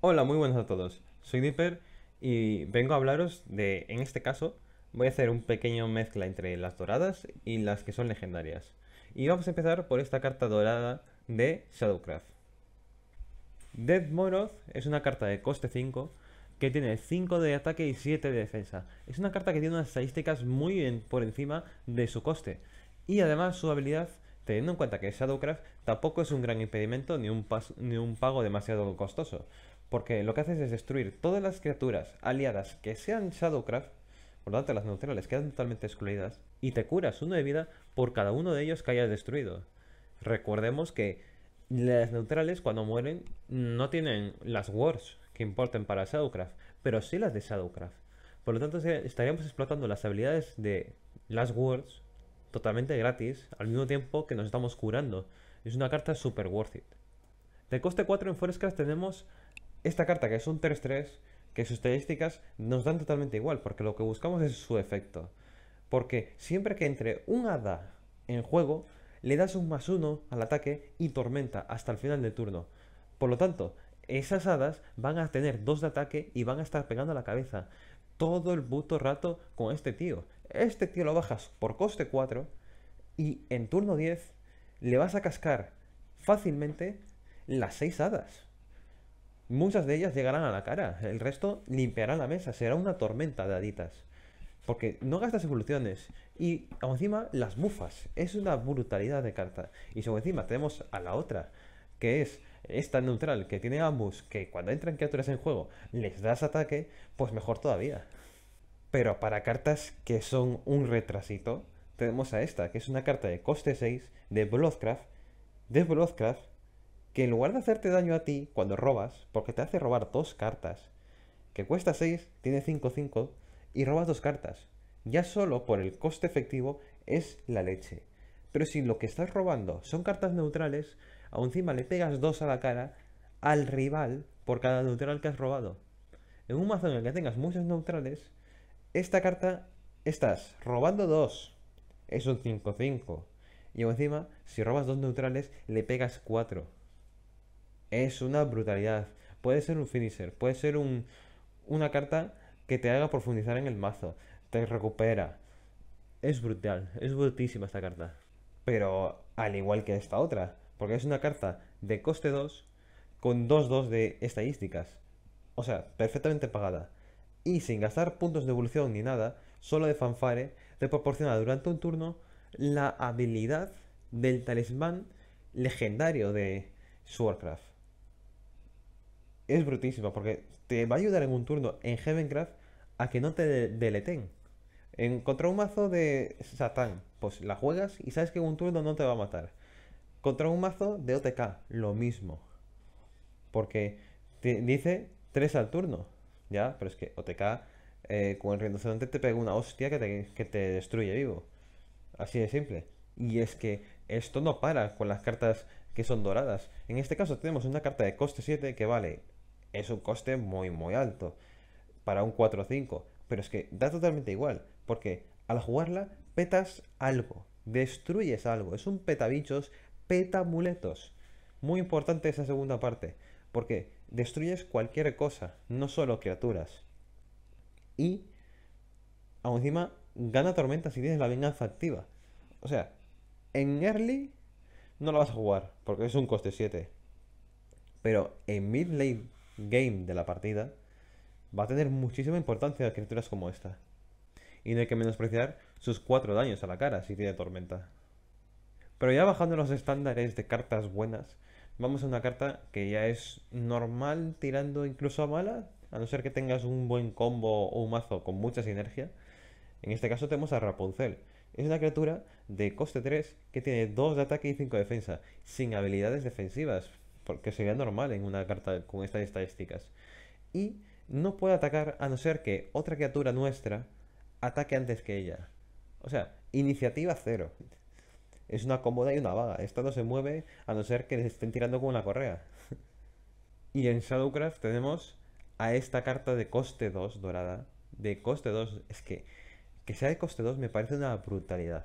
Hola, muy buenas a todos. Soy Dipper y vengo a hablaros de, en este caso, voy a hacer un pequeño mezcla entre las doradas y las que son legendarias. Y vamos a empezar por esta carta dorada de Shadowcraft. Dead Moroth es una carta de coste 5 que tiene 5 de ataque y 7 de defensa. Es una carta que tiene unas estadísticas muy bien por encima de su coste. Y además su habilidad teniendo en cuenta que Shadowcraft tampoco es un gran impedimento ni un, ni un pago demasiado costoso, porque lo que haces es destruir todas las criaturas aliadas que sean Shadowcraft, por lo tanto las neutrales quedan totalmente excluidas, y te curas uno de vida por cada uno de ellos que hayas destruido. Recordemos que las neutrales cuando mueren no tienen las wards que importen para Shadowcraft, pero sí las de Shadowcraft. Por lo tanto estaríamos explotando las habilidades de las words totalmente gratis al mismo tiempo que nos estamos curando. Es una carta super worth it. De coste 4 en Forestcraft tenemos esta carta que es un 3-3, que sus estadísticas nos dan totalmente igual, porque lo que buscamos es su efecto. Porque siempre que entre un hada en juego, le das un más uno al ataque y tormenta hasta el final del turno. Por lo tanto, esas hadas van a tener dos de ataque y van a estar pegando a la cabeza todo el puto rato con este tío. Este tío lo bajas por coste 4 y en turno 10 le vas a cascar fácilmente las 6 hadas. Muchas de ellas llegarán a la cara, el resto limpiará la mesa, será una tormenta de aditas Porque no gastas evoluciones y encima las bufas, es una brutalidad de carta. Y sobre encima tenemos a la otra, que es esta neutral que tiene ambos, que cuando entran criaturas en juego les das ataque, pues mejor todavía. Pero para cartas que son un retrasito, tenemos a esta, que es una carta de coste 6 de Bloodcraft, de Bloodcraft que en lugar de hacerte daño a ti cuando robas, porque te hace robar dos cartas, que cuesta 6, tiene 5, 5 y robas dos cartas. Ya solo por el coste efectivo es la leche. Pero si lo que estás robando son cartas neutrales, aún encima le pegas dos a la cara al rival por cada neutral que has robado. En un mazo en el que tengas muchos neutrales, esta carta estás robando dos. Es un 5-5. Y encima, si robas dos neutrales, le pegas cuatro es una brutalidad. Puede ser un finisher, puede ser una carta que te haga profundizar en el mazo, te recupera. Es brutal, es brutísima esta carta. Pero al igual que esta otra, porque es una carta de coste 2 con 2-2 de estadísticas. O sea, perfectamente pagada. Y sin gastar puntos de evolución ni nada, solo de fanfare, te proporciona durante un turno la habilidad del talismán legendario de Swordcraft es brutísima porque te va a ayudar en un turno en Heavencraft a que no te deleten. Contra un mazo de Satán, pues la juegas y sabes que en un turno no te va a matar. Contra un mazo de OTK, lo mismo. Porque te dice 3 al turno, ya, pero es que OTK eh, con el rinoceronte te pega una hostia que te, que te destruye vivo. Así de simple. Y es que esto no para con las cartas que son doradas. En este caso tenemos una carta de coste 7 que vale es un coste muy, muy alto para un 4 o 5. Pero es que da totalmente igual, porque al jugarla petas algo, destruyes algo. Es un petabichos, petamuletos Muy importante esa segunda parte, porque destruyes cualquier cosa, no solo criaturas. Y, aún encima, gana tormenta si tienes la venganza activa. O sea, en early no la vas a jugar, porque es un coste 7. Pero en mid late game de la partida, va a tener muchísima importancia a criaturas como esta. Y no hay que menospreciar sus 4 daños a la cara si tiene tormenta. Pero ya bajando los estándares de cartas buenas, vamos a una carta que ya es normal tirando incluso a mala, a no ser que tengas un buen combo o un mazo con mucha sinergia. En este caso tenemos a Rapunzel. Es una criatura de coste 3 que tiene 2 de ataque y 5 de defensa, sin habilidades defensivas, porque sería normal en una carta con estas estadísticas. Y no puede atacar a no ser que otra criatura nuestra ataque antes que ella. O sea, iniciativa cero. Es una cómoda y una vaga. Esta no se mueve a no ser que le estén tirando con una correa. y en Shadowcraft tenemos a esta carta de coste 2 dorada. De coste 2, es que que sea de coste 2 me parece una brutalidad.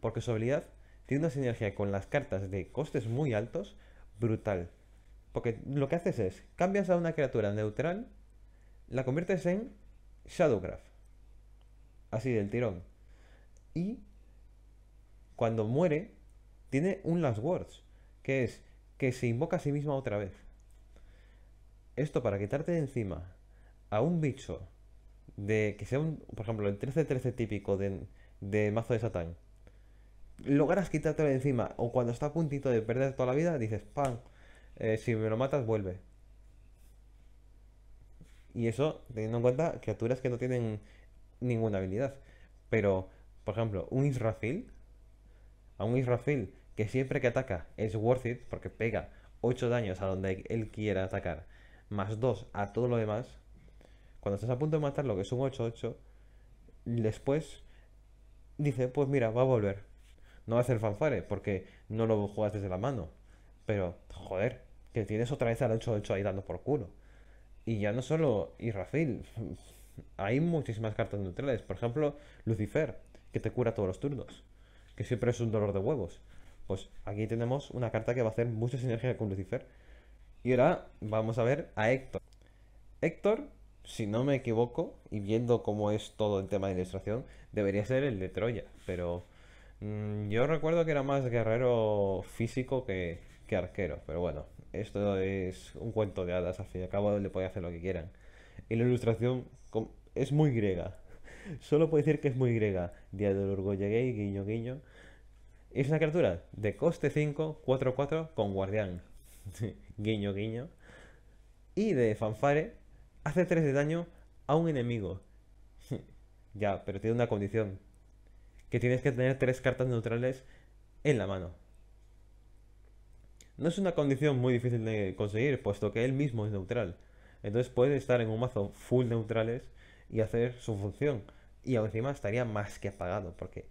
Porque su habilidad tiene una sinergia con las cartas de costes muy altos brutal. Porque lo que haces es, cambias a una criatura neutral, la conviertes en Shadowcraft. Así del tirón. Y cuando muere, tiene un Last Words, que es que se invoca a sí misma otra vez. Esto para quitarte de encima a un bicho de que sea un, por ejemplo, el 13-13 típico de, mazo de Satán. Logras quitártelo de encima, o cuando está a puntito de perder toda la vida, dices, ¡pam! Eh, si me lo matas, vuelve. Y eso teniendo en cuenta criaturas que no tienen ninguna habilidad. Pero, por ejemplo, un Israfil, a un Israfil que siempre que ataca es worth it porque pega 8 daños a donde él quiera atacar, más 2 a todo lo demás, cuando estás a punto de matarlo, que es un 8-8, después dice, pues mira, va a volver. No va a hacer fanfare porque no lo juegas desde la mano. Pero, joder, que tienes otra vez al 8-8 ahí dando por culo. Y ya no solo Irrafil, hay muchísimas cartas neutrales. Por ejemplo, Lucifer, que te cura todos los turnos, que siempre es un dolor de huevos. Pues aquí tenemos una carta que va a hacer mucha sinergia con Lucifer. Y ahora vamos a ver a Héctor. Héctor, si no me equivoco, y viendo cómo es todo el tema de ilustración, debería ser el de Troya, pero mm, yo recuerdo que era más guerrero físico que arquero, pero bueno, esto es un cuento de hadas, al fin y al cabo le pueden hacer lo que quieran. Y la ilustración es muy griega. Solo puedo decir que es muy griega. Día del Orgullo Gay, guiño, guiño. Es una criatura de coste 5, 4, 4 con guardián. guiño, guiño. Y de fanfare hace 3 de daño a un enemigo. ya, pero tiene una condición. Que tienes que tener 3 cartas neutrales en la mano. No es una condición muy difícil de conseguir, puesto que él mismo es neutral. Entonces puede estar en un mazo full neutrales y hacer su función. Y encima estaría más que apagado, porque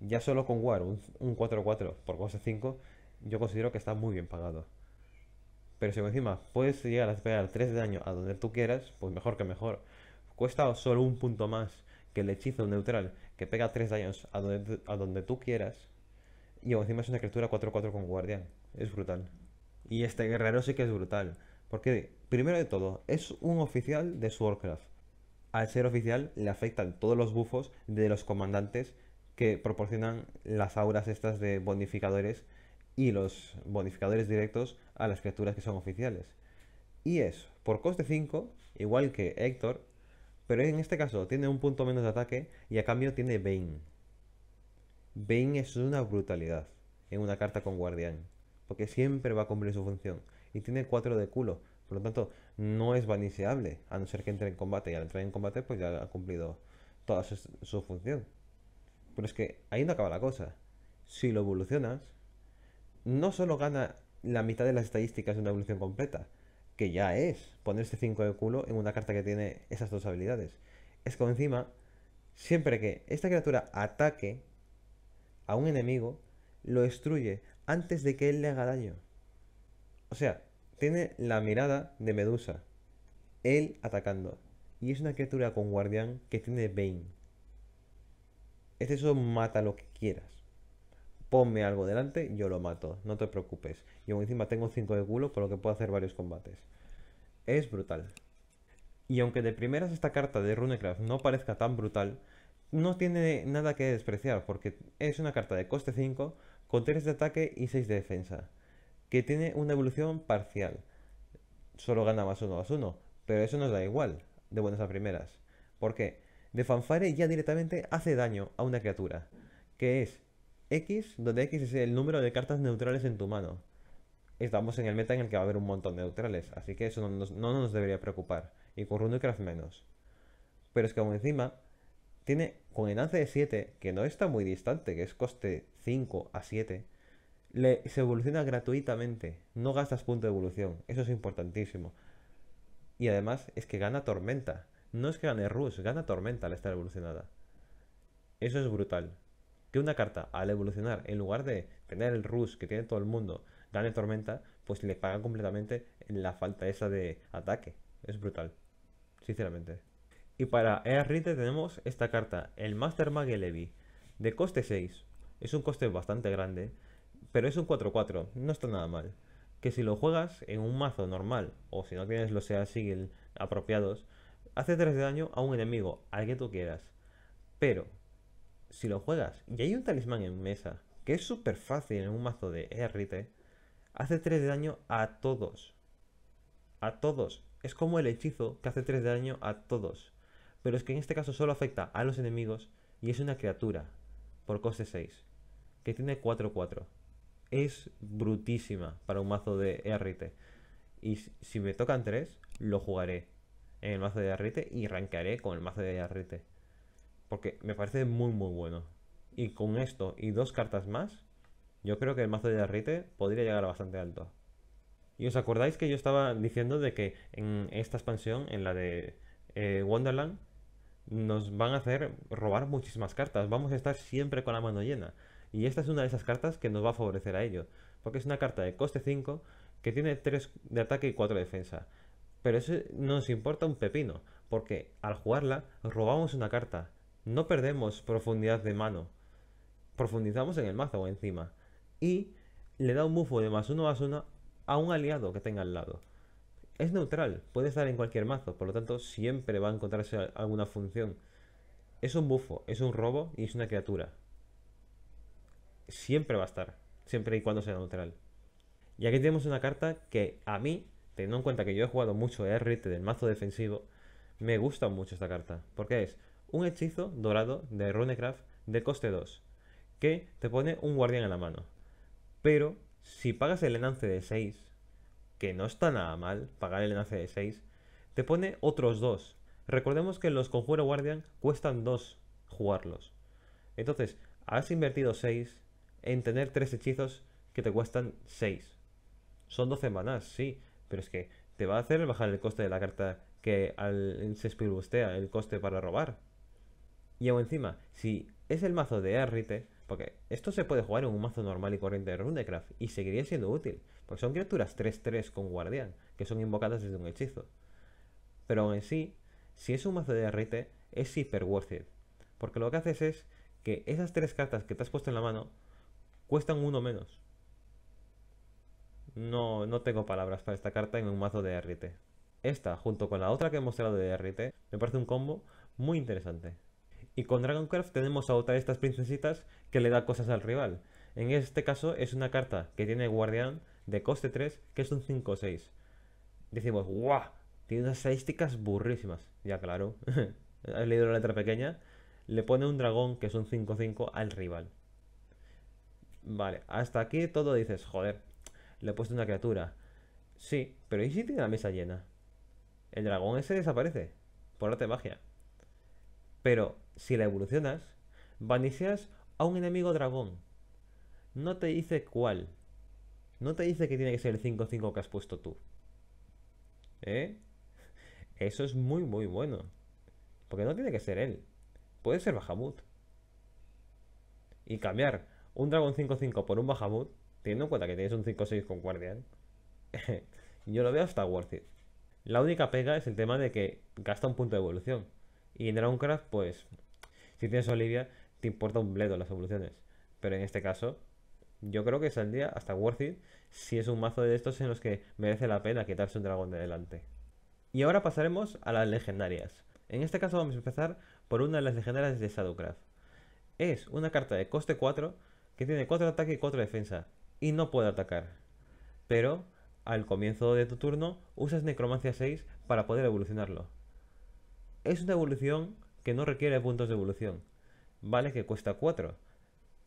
ya solo con War, un 4-4 por cosa 5, yo considero que está muy bien pagado. Pero si encima puedes llegar a pegar 3 de daño a donde tú quieras, pues mejor que mejor. Cuesta solo un punto más que el hechizo neutral que pega 3 daños a donde, a donde tú quieras. Y encima es una criatura 4-4 con guardián es brutal. Y este guerrero sí que es brutal. Porque, primero de todo, es un oficial de su Warcraft. Al ser oficial, le afectan todos los bufos de los comandantes que proporcionan las auras estas de bonificadores y los bonificadores directos a las criaturas que son oficiales. Y es por coste 5, igual que Héctor, pero en este caso tiene un punto menos de ataque y a cambio tiene Bane. Bane es una brutalidad en una carta con Guardián porque siempre va a cumplir su función. Y tiene 4 de culo, por lo tanto, no es vaniseable, a no ser que entre en combate. Y al entrar en combate, pues ya ha cumplido toda su, función. Pero es que ahí no acaba la cosa. Si lo evolucionas, no solo gana la mitad de las estadísticas de una evolución completa, que ya es poner este 5 de culo en una carta que tiene esas dos habilidades. Es que encima, siempre que esta criatura ataque a un enemigo, lo destruye antes de que él le haga daño. O sea, tiene la mirada de Medusa. Él atacando. Y es una criatura con guardián que tiene Bane. Este eso mata lo que quieras. Ponme algo delante, yo lo mato. No te preocupes. Yo encima tengo 5 de culo, por lo que puedo hacer varios combates. Es brutal. Y aunque de primeras esta carta de Runecraft no parezca tan brutal, no tiene nada que despreciar, porque es una carta de coste 5 con 3 de ataque y 6 de defensa, que tiene una evolución parcial. Solo gana más uno, más uno pero eso nos da igual, de buenas a primeras. Porque de fanfare ya directamente hace daño a una criatura, que es X, donde X es el número de cartas neutrales en tu mano. Estamos en el meta en el que va a haber un montón de neutrales, así que eso no nos, no nos debería preocupar. Y con Runecraft menos. Pero es que aún encima tiene con el lance de 7, que no está muy distante, que es coste 5 a 7, le, se evoluciona gratuitamente. No gastas punto de evolución. Eso es importantísimo. Y además es que gana tormenta. No es que gane Rush, gana tormenta al estar evolucionada. Eso es brutal. Que una carta al evolucionar, en lugar de tener el Rush que tiene todo el mundo, gane tormenta, pues le paga completamente la falta esa de ataque. Es brutal. Sinceramente. Y para Errite tenemos esta carta, el Master Mage Levy, de coste 6. Es un coste bastante grande, pero es un 4-4, no está nada mal. Que si lo juegas en un mazo normal, o si no tienes los Sea Sigil apropiados, hace 3 de daño a un enemigo, al que tú quieras. Pero, si lo juegas y hay un talismán en mesa, que es súper fácil en un mazo de Errite, hace 3 de daño a todos. A todos. Es como el hechizo que hace 3 de daño a todos pero es que en este caso solo afecta a los enemigos y es una criatura por coste 6 que tiene 4-4. Es brutísima para un mazo de ERT. Y si me tocan 3, lo jugaré en el mazo de ERT y rankearé con el mazo de ERT. Porque me parece muy muy bueno. Y con esto y dos cartas más, yo creo que el mazo de ERT podría llegar a bastante alto. Y os acordáis que yo estaba diciendo de que en esta expansión, en la de eh, Wonderland, nos van a hacer robar muchísimas cartas. Vamos a estar siempre con la mano llena. Y esta es una de esas cartas que nos va a favorecer a ello. Porque es una carta de coste 5 que tiene 3 de ataque y 4 de defensa. Pero eso no nos importa un pepino. Porque al jugarla robamos una carta. No perdemos profundidad de mano. Profundizamos en el mazo o encima. Y le da un bufo de más uno más uno a un aliado que tenga al lado es neutral, puede estar en cualquier mazo, por lo tanto siempre va a encontrarse alguna función. Es un bufo, es un robo y es una criatura. Siempre va a estar, siempre y cuando sea neutral. Y aquí tenemos una carta que a mí, teniendo en cuenta que yo he jugado mucho rite del mazo defensivo, me gusta mucho esta carta, porque es un hechizo dorado de Runecraft de coste 2, que te pone un guardián en la mano. Pero si pagas el enlace de 6, que no está nada mal, pagar el enlace de 6, te pone otros 2. Recordemos que los Conjuro Guardian cuestan 2 jugarlos. Entonces, has invertido 6 en tener 3 hechizos que te cuestan 6. Son 12 manás, sí, pero es que te va a hacer bajar el coste de la carta que al, se spillbustea el coste para robar. Y aún encima, si es el mazo de Arrite, porque esto se puede jugar en un mazo normal y corriente de Runecraft y seguiría siendo útil. Porque son criaturas 3-3 con guardián, que son invocadas desde un hechizo. Pero en sí, si es un mazo de RT, es hiper worth it. Porque lo que haces es que esas tres cartas que te has puesto en la mano cuestan uno menos. No, no tengo palabras para esta carta en un mazo de RT. Esta, junto con la otra que he mostrado de RT, me parece un combo muy interesante. Y con Dragoncraft tenemos a otra de estas princesitas que le da cosas al rival. En este caso es una carta que tiene guardián de coste 3, que es un 5-6. Decimos, ¡guau! Tiene unas estadísticas burrísimas. Ya claro, has leído la letra pequeña. Le pone un dragón, que es un 5-5, al rival. Vale, hasta aquí todo dices, joder, le he puesto una criatura. Sí, pero ¿y si tiene la mesa llena? El dragón ese desaparece, por arte de magia. Pero si la evolucionas, vanicias a un enemigo dragón no te dice cuál. No te dice que tiene que ser el 5-5 que has puesto tú. ¿Eh? Eso es muy, muy bueno. Porque no tiene que ser él. Puede ser Bahamut. Y cambiar un dragón 5-5 por un Bahamut, teniendo en cuenta que tienes un 5-6 con Guardian, yo lo veo hasta worth it. La única pega es el tema de que gasta un punto de evolución. Y en Dragoncraft, pues, si tienes Olivia, te importa un bledo las evoluciones. Pero en este caso, yo creo que saldría hasta worth it si es un mazo de estos en los que merece la pena quitarse un dragón de delante. Y ahora pasaremos a las legendarias. En este caso vamos a empezar por una de las legendarias de Shadowcraft. Es una carta de coste 4 que tiene 4 ataque y 4 defensa y no puede atacar. Pero al comienzo de tu turno usas Necromancia 6 para poder evolucionarlo. Es una evolución que no requiere puntos de evolución. Vale que cuesta 4,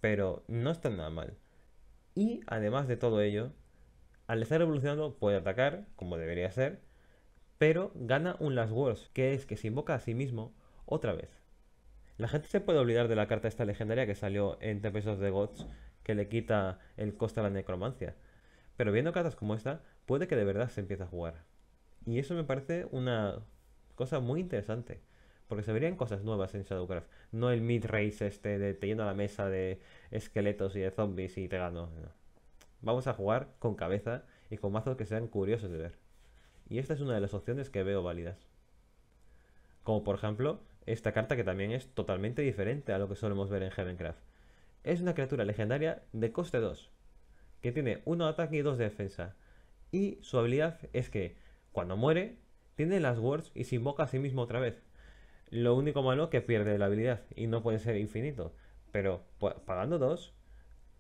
pero no está nada mal. Y además de todo ello, al estar evolucionando puede atacar, como debería ser, pero gana un Last Words, que es que se invoca a sí mismo otra vez. La gente se puede olvidar de la carta esta legendaria que salió en Tempest of the Gods, que le quita el coste a la necromancia. Pero viendo cartas como esta, puede que de verdad se empiece a jugar. Y eso me parece una cosa muy interesante. Porque se verían cosas nuevas en Shadowcraft. No el mid-race este de te yendo a la mesa de esqueletos y de zombies y te gano. Vamos a jugar con cabeza y con mazos que sean curiosos de ver. Y esta es una de las opciones que veo válidas. Como por ejemplo, esta carta que también es totalmente diferente a lo que solemos ver en Heavencraft. Es una criatura legendaria de coste 2, que tiene 1 ataque y 2 de defensa. Y su habilidad es que, cuando muere, tiene las words y se invoca a sí mismo otra vez. Lo único malo que pierde la habilidad y no puede ser infinito. Pero pagando dos,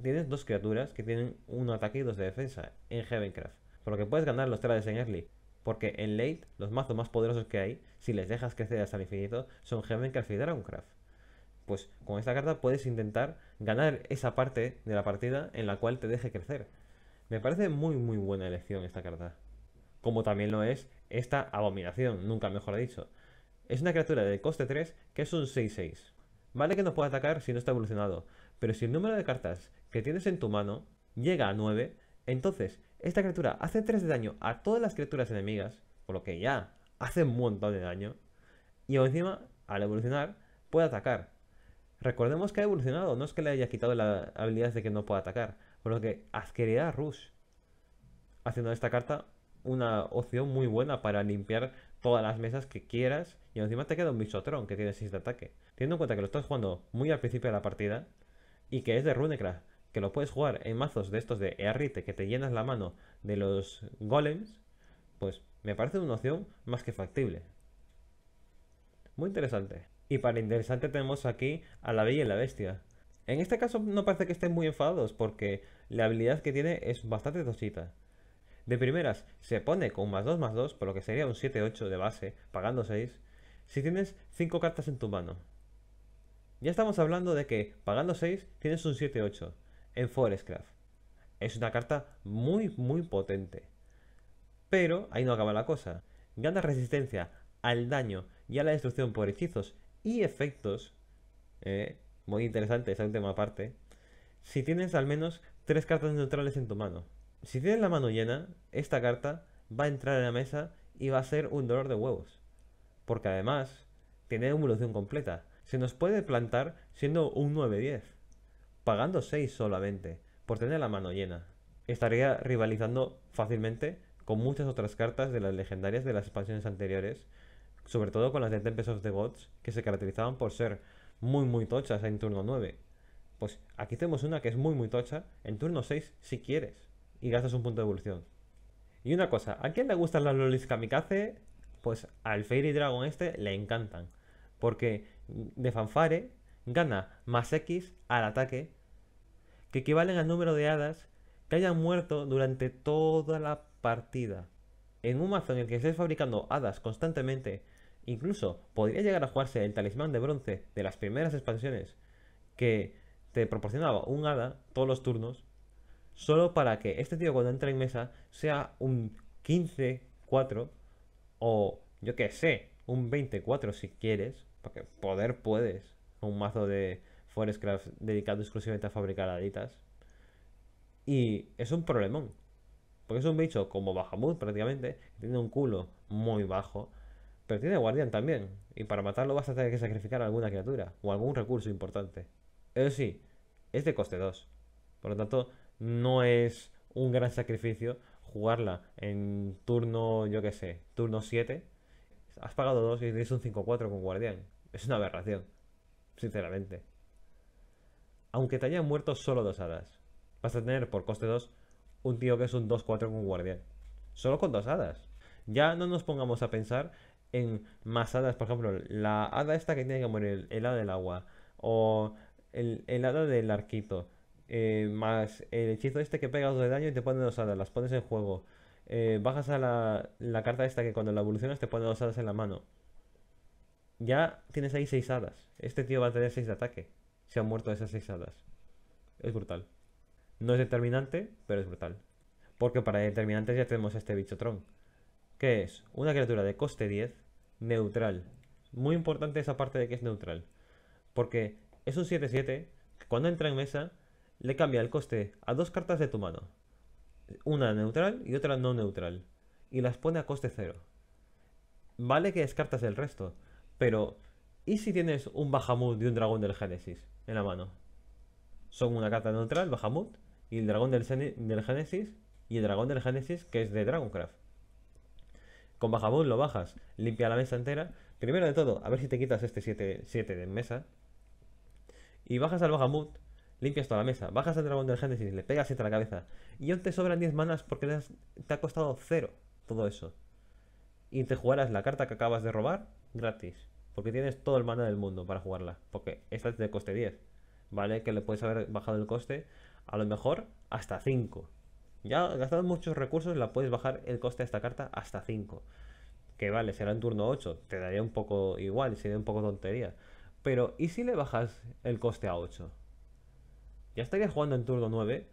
tienes dos criaturas que tienen un ataque y dos de defensa en Heavencraft. Por lo que puedes ganar los trades en early. Porque en late, los mazos más poderosos que hay, si les dejas crecer hasta el infinito, son Heavencraft y Dragoncraft. Pues con esta carta puedes intentar ganar esa parte de la partida en la cual te deje crecer. Me parece muy muy buena elección esta carta. Como también lo es esta abominación, nunca mejor dicho. Es una criatura de coste 3 que es un 6-6. Vale que no puede atacar si no está evolucionado, pero si el número de cartas que tienes en tu mano llega a 9, entonces esta criatura hace 3 de daño a todas las criaturas enemigas, por lo que ya hace un montón de daño, y encima, al evolucionar, puede atacar. Recordemos que ha evolucionado, no es que le haya quitado la habilidad de que no pueda atacar, por lo que adquirirá Rush, haciendo de esta carta una opción muy buena para limpiar todas las mesas que quieras y encima te queda un Bichotron que tiene 6 de ataque. Teniendo en cuenta que lo estás jugando muy al principio de la partida y que es de Runecraft, que lo puedes jugar en mazos de estos de Earrite que te llenas la mano de los golems, pues me parece una opción más que factible. Muy interesante. Y para interesante tenemos aquí a la Bella y la Bestia. En este caso no parece que estén muy enfadados porque la habilidad que tiene es bastante tosita. De primeras se pone con más 2 más 2, por lo que sería un 7-8 de base, pagando 6, si tienes 5 cartas en tu mano. Ya estamos hablando de que pagando 6 tienes un 7-8 en Forestcraft. Es una carta muy, muy potente. Pero ahí no acaba la cosa. Gana resistencia al daño y a la destrucción por hechizos y efectos. Eh, muy interesante esa última parte. Si tienes al menos 3 cartas neutrales en tu mano. Si tienes la mano llena, esta carta va a entrar en la mesa y va a ser un dolor de huevos porque además tiene evolución completa. Se nos puede plantar siendo un 9-10, pagando 6 solamente, por tener la mano llena. Estaría rivalizando fácilmente con muchas otras cartas de las legendarias de las expansiones anteriores, sobre todo con las de Tempest of the Gods, que se caracterizaban por ser muy muy tochas en turno 9. Pues aquí tenemos una que es muy muy tocha en turno 6 si quieres, y gastas un punto de evolución. Y una cosa, ¿a quién le gusta la lolis kamikaze? pues al Fairy Dragon este le encantan. Porque de fanfare gana más X al ataque, que equivalen al número de hadas que hayan muerto durante toda la partida. En un mazo en el que estés fabricando hadas constantemente, incluso podría llegar a jugarse el talismán de bronce de las primeras expansiones que te proporcionaba un hada todos los turnos, solo para que este tío cuando entra en mesa sea un 15-4 o yo qué sé, un 24 si quieres, porque poder puedes, un mazo de Forestcraft dedicado exclusivamente a fabricar alitas. Y es un problemón, porque es un bicho como Bahamut prácticamente, que tiene un culo muy bajo, pero tiene guardián también, y para matarlo vas a tener que sacrificar a alguna criatura o algún recurso importante. Eso sí, es de coste 2, por lo tanto no es un gran sacrificio jugarla en turno, yo que sé, turno 7, has pagado 2 y tienes un 5-4 con Guardián. Es una aberración, sinceramente. Aunque te hayan muerto solo dos hadas, vas a tener por coste 2 un tío que es un 2-4 con Guardián. Solo con dos hadas. Ya no nos pongamos a pensar en más hadas, por ejemplo, la hada esta que tiene que morir, el hada del agua, o el, el hada del arquito, eh, más el hechizo este que pega 2 de daño y te pone dos hadas, las pones en juego. Eh, bajas a la, carta esta que cuando la evolucionas te pone dos hadas en la mano. Ya tienes ahí seis hadas. Este tío va a tener seis de ataque. Se han muerto esas seis hadas. Es brutal. No es determinante, pero es brutal. Porque para determinantes ya tenemos este bicho tron. Que es una criatura de coste 10, neutral. Muy importante esa parte de que es neutral. Porque es un 7-7 cuando entra en mesa le cambia el coste a dos cartas de tu mano, una neutral y otra no neutral, y las pone a coste cero. Vale que descartas el resto, pero ¿y si tienes un Bahamut y un dragón del Génesis en la mano? Son una carta neutral, Bahamut, y el dragón del, del Génesis, y el dragón del Génesis que es de Dragoncraft. Con Bahamut lo bajas, limpia la mesa entera. Primero de todo, a ver si te quitas este 7 de mesa. Y bajas al Bahamut limpias toda la mesa, bajas el dragón del Génesis, le pegas entre la cabeza y aún te sobran 10 manas porque te, ha costado cero todo eso. Y te jugarás la carta que acabas de robar gratis, porque tienes todo el mana del mundo para jugarla, porque esta es de coste 10, ¿vale? Que le puedes haber bajado el coste a lo mejor hasta 5. Ya gastado muchos recursos, la puedes bajar el coste de esta carta hasta 5. Que vale, será en turno 8, te daría un poco igual, sería un poco tontería. Pero, ¿y si le bajas el coste a 8? ya estaría jugando en turno 9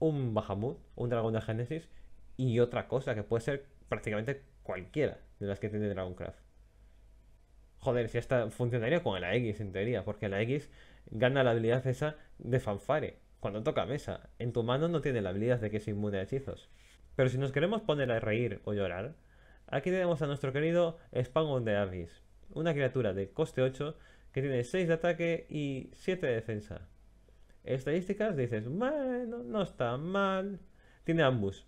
un Bahamut, un dragón de Génesis y otra cosa que puede ser prácticamente cualquiera de las que tiene Dragoncraft. Joder, si esta funcionaría con la X en teoría, porque la X gana la habilidad esa de fanfare cuando toca mesa. En tu mano no tiene la habilidad de que es inmune a hechizos. Pero si nos queremos poner a reír o llorar, aquí tenemos a nuestro querido Spawn de Abyss, una criatura de coste 8 que tiene 6 de ataque y 7 de defensa estadísticas, dices, bueno, no está mal. Tiene ambus.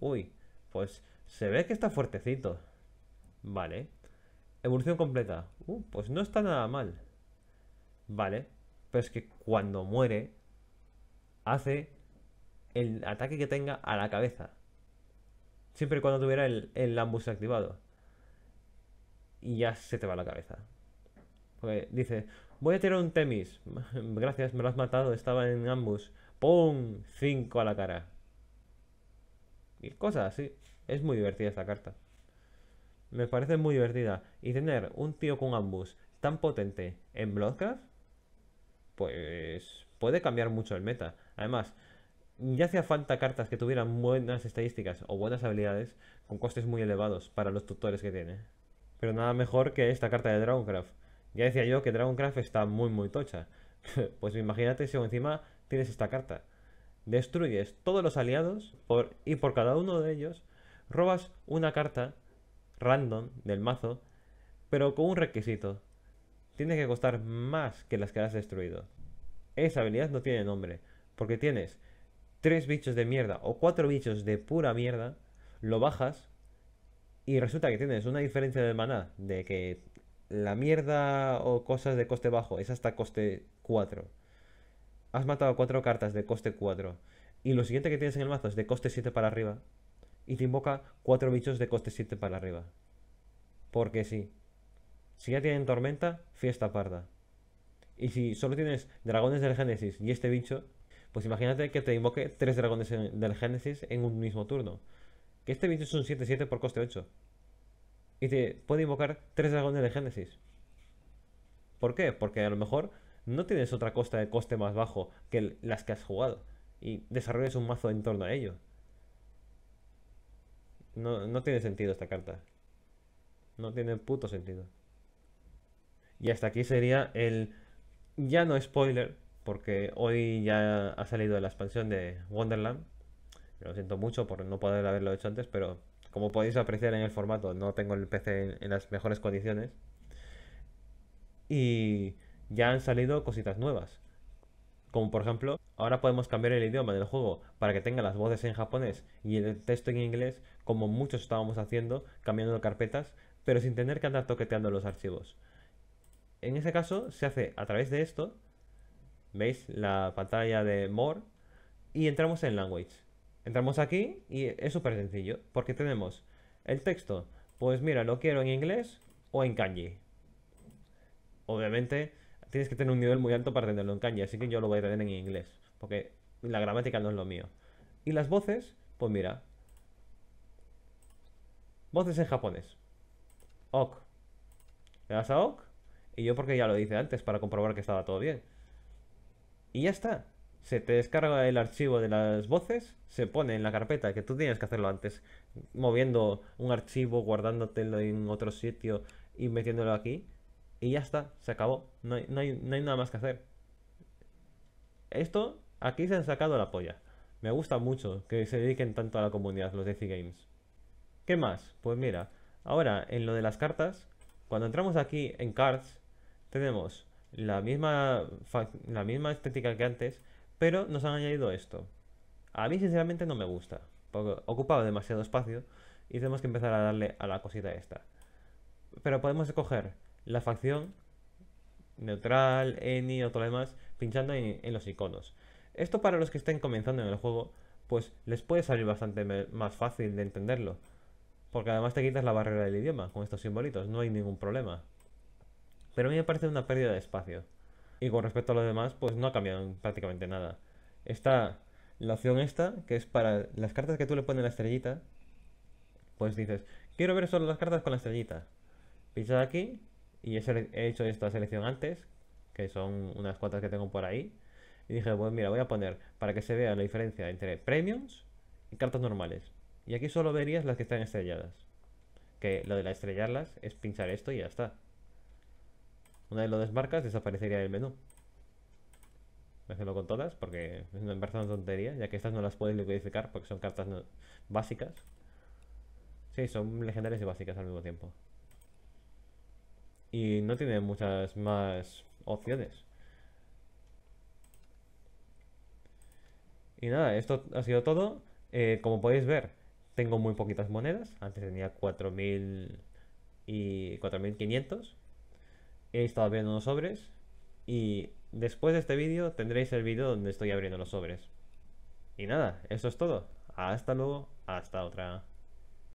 Uy, pues se ve que está fuertecito. Vale. Evolución completa. Uh, pues no está nada mal. Vale. Pero es que cuando muere, hace el ataque que tenga a la cabeza. Siempre y cuando tuviera el, el ambus activado. Y ya se te va la cabeza dice, voy a tirar un temis. Gracias, me lo has matado, estaba en ambos ¡Pum! 5 a la cara. Y cosas así. Es muy divertida esta carta. Me parece muy divertida. Y tener un tío con Ambus tan potente en Bloodcraft, pues puede cambiar mucho el meta. Además, ya hacía falta cartas que tuvieran buenas estadísticas o buenas habilidades con costes muy elevados para los tutores que tiene. Pero nada mejor que esta carta de Dragoncraft, ya decía yo que Dragoncraft está muy muy tocha. pues imagínate si encima tienes esta carta. Destruyes todos los aliados por, y por cada uno de ellos robas una carta random del mazo, pero con un requisito. Tiene que costar más que las que has destruido. Esa habilidad no tiene nombre, porque tienes tres bichos de mierda o cuatro bichos de pura mierda, lo bajas y resulta que tienes una diferencia de maná de que la mierda o cosas de coste bajo es hasta coste 4. Has matado 4 cartas de coste 4. Y lo siguiente que tienes en el mazo es de coste 7 para arriba. Y te invoca 4 bichos de coste 7 para arriba. Porque sí. Si ya tienen tormenta, fiesta parda. Y si solo tienes dragones del Génesis y este bicho, pues imagínate que te invoque 3 dragones del Génesis en un mismo turno. Que este bicho es un 7-7 por coste 8 y te puede invocar tres dragones de Génesis. ¿Por qué? Porque a lo mejor no tienes otra costa de coste más bajo que las que has jugado y desarrolles un mazo en torno a ello. No, no tiene sentido esta carta. No tiene puto sentido. Y hasta aquí sería el... Ya no spoiler, porque hoy ya ha salido la expansión de Wonderland. Lo siento mucho por no poder haberlo hecho antes, pero como podéis apreciar en el formato, no tengo el PC en, las mejores condiciones. Y ya han salido cositas nuevas. Como por ejemplo, ahora podemos cambiar el idioma del juego para que tenga las voces en japonés y el texto en inglés, como muchos estábamos haciendo, cambiando carpetas, pero sin tener que andar toqueteando los archivos. En ese caso, se hace a través de esto, veis la pantalla de More, y entramos en Language. Entramos aquí y es súper sencillo, porque tenemos el texto, pues mira, lo quiero en inglés o en kanji. Obviamente tienes que tener un nivel muy alto para tenerlo en kanji, así que yo lo voy a tener en inglés, porque la gramática no es lo mío. Y las voces, pues mira, voces en japonés. Ok. Le das a ok y yo porque ya lo hice antes para comprobar que estaba todo bien. Y ya está se te descarga el archivo de las voces, se pone en la carpeta, que tú tienes que hacerlo antes, moviendo un archivo, guardándotelo en otro sitio y metiéndolo aquí, y ya está, se acabó, no hay, nada más que hacer. Esto, aquí se han sacado la polla. Me gusta mucho que se dediquen tanto a la comunidad, los DC Games. ¿Qué más? Pues mira, ahora en lo de las cartas, cuando entramos aquí en Cards, tenemos la misma, la misma estética que antes, pero nos han añadido esto. A mí sinceramente no me gusta, porque ocupaba demasiado espacio y tenemos que empezar a darle a la cosita esta. Pero podemos escoger la facción, neutral, eni o todo lo demás, pinchando en, en los iconos. Esto para los que estén comenzando en el juego, pues les puede salir bastante más fácil de entenderlo. Porque además te quitas la barrera del idioma con estos simbolitos, no hay ningún problema. Pero a mí me parece una pérdida de espacio y con respecto a los demás, pues no ha cambiado prácticamente nada. Está la opción esta, que es para las cartas que tú le pones la estrellita, pues dices, quiero ver solo las cartas con la estrellita. Pinchas aquí, y he hecho esta selección antes, que son unas cuantas que tengo por ahí, y dije, pues mira, voy a poner para que se vea la diferencia entre premiums y cartas normales. Y aquí solo verías las que están estrelladas. Que lo de la estrellarlas es pinchar esto y ya está. Una vez lo desmarcas, desaparecería el menú. Voy a hacerlo con todas porque es una tontería, ya que estas no las puedes liquidificar porque son cartas básicas. Sí, son legendarias y básicas al mismo tiempo. Y no tiene muchas más opciones. Y nada, esto ha sido todo. Eh, como podéis ver, tengo muy poquitas monedas. Antes tenía 4.000 y 4.500 he estado abriendo unos sobres y después de este vídeo tendréis el vídeo donde estoy abriendo los sobres. Y nada, eso es todo. Hasta luego, hasta otra.